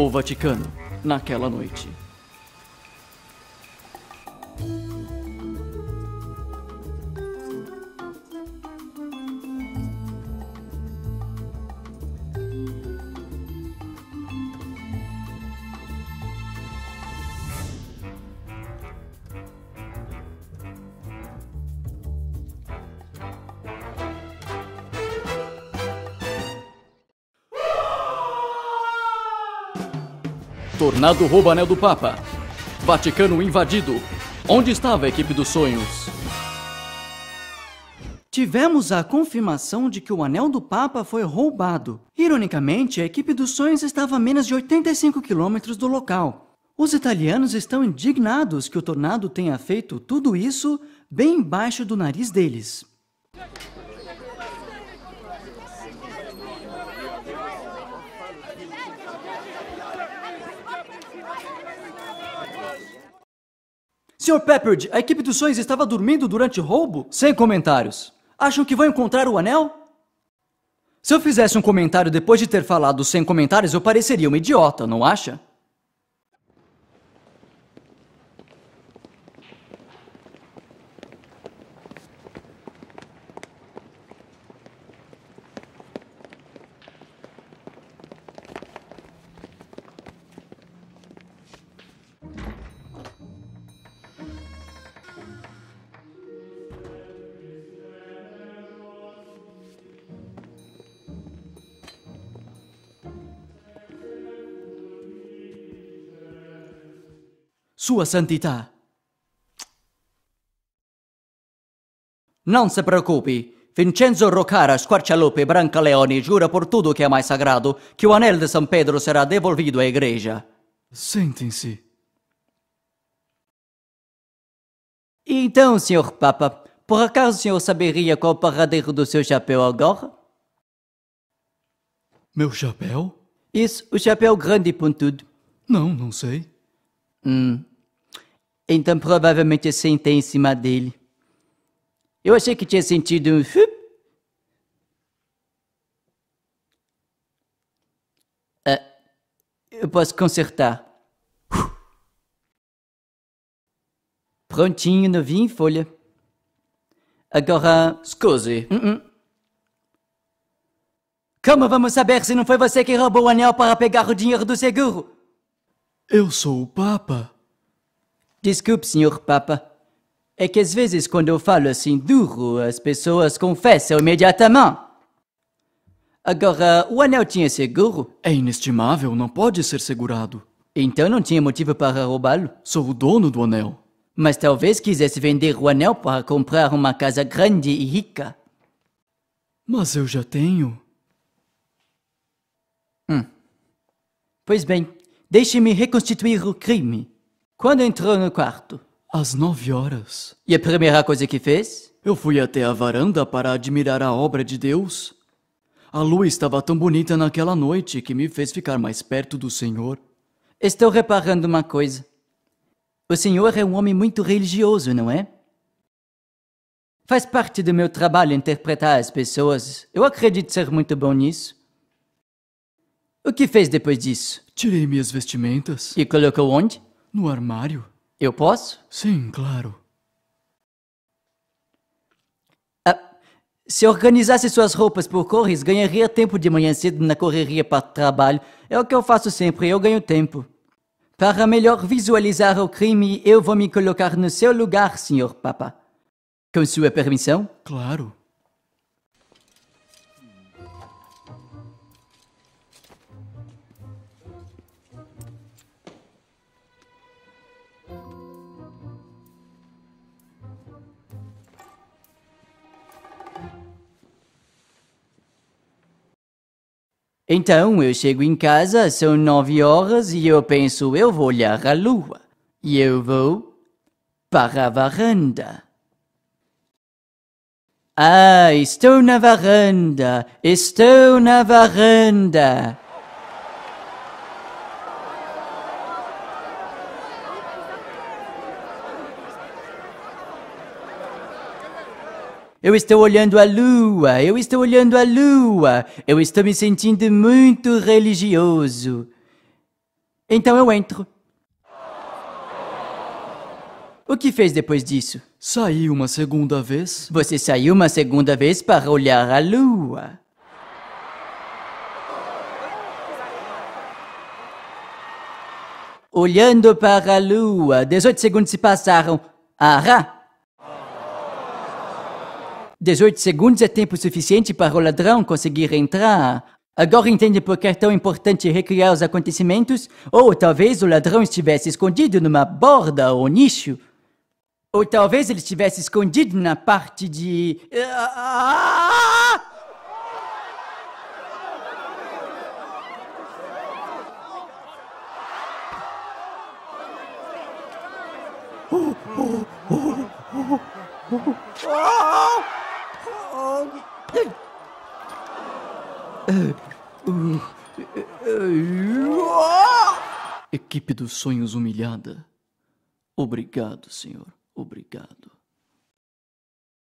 o Vaticano naquela noite. Tornado rouba anel do Papa. Vaticano invadido. Onde estava a equipe dos sonhos? Tivemos a confirmação de que o anel do Papa foi roubado. Ironicamente, a equipe dos sonhos estava a menos de 85 quilômetros do local. Os italianos estão indignados que o tornado tenha feito tudo isso bem embaixo do nariz deles. Sr. Pepperd, a equipe dos sonhos estava dormindo durante roubo? Sem comentários. Acham que vão encontrar o anel? Se eu fizesse um comentário depois de ter falado sem comentários, eu pareceria um idiota, não acha? Sua Santità. Não se preocupe. Vincenzo Rocara, Squarcialope e Leone, jura por tudo que é mais sagrado que o anel de São Pedro será devolvido à igreja. Sentem-se. Então, senhor Papa, por acaso o senhor saberia qual o paradeiro do seu chapéu agora? Meu chapéu? Isso, o chapéu grande e pontudo. Não, não sei. Hum, então provavelmente eu sentei em cima dele. Eu achei que tinha sentido um. Ah, eu posso consertar. Prontinho, novinho em folha. Agora. Scusi. Uh hum, hum. -uh. Como vamos saber se não foi você que roubou o anel para pegar o dinheiro do seguro? Eu sou o Papa. Desculpe, senhor Papa. É que às vezes, quando eu falo assim duro, as pessoas confessam imediatamente. Agora, o anel tinha seguro? É inestimável, não pode ser segurado. Então não tinha motivo para roubá-lo? Sou o dono do anel. Mas talvez quisesse vender o anel para comprar uma casa grande e rica. Mas eu já tenho. Hum. Pois bem, deixe-me reconstituir o crime. Quando entrou no quarto? Às nove horas. E a primeira coisa que fez? Eu fui até a varanda para admirar a obra de Deus. A lua estava tão bonita naquela noite que me fez ficar mais perto do Senhor. Estou reparando uma coisa. O senhor é um homem muito religioso, não é? Faz parte do meu trabalho interpretar as pessoas. Eu acredito ser muito bom nisso. O que fez depois disso? Tirei minhas vestimentas. E colocou onde? No armário? Eu posso? Sim, claro. Ah, se organizasse suas roupas por cores, ganharia tempo de manhã cedo na correria para o trabalho. É o que eu faço sempre, eu ganho tempo. Para melhor visualizar o crime, eu vou me colocar no seu lugar, senhor Papa. Com sua permissão? Claro. Então eu chego em casa, são nove horas e eu penso eu vou olhar a lua. E eu vou para a varanda. Ah, estou na varanda, estou na varanda. Eu estou olhando a lua, eu estou olhando a lua, eu estou me sentindo muito religioso. Então eu entro. O que fez depois disso? Saí uma segunda vez. Você saiu uma segunda vez para olhar a lua. Olhando para a lua, 18 segundos se passaram. Ahá! 18 segundos é tempo suficiente para o ladrão conseguir entrar. Agora entende por que é tão importante recriar os acontecimentos? Ou talvez o ladrão estivesse escondido numa borda ou nicho? Ou talvez ele estivesse escondido na parte de. Ah! Ah! Equipe dos sonhos humilhada. Obrigado, senhor. Obrigado.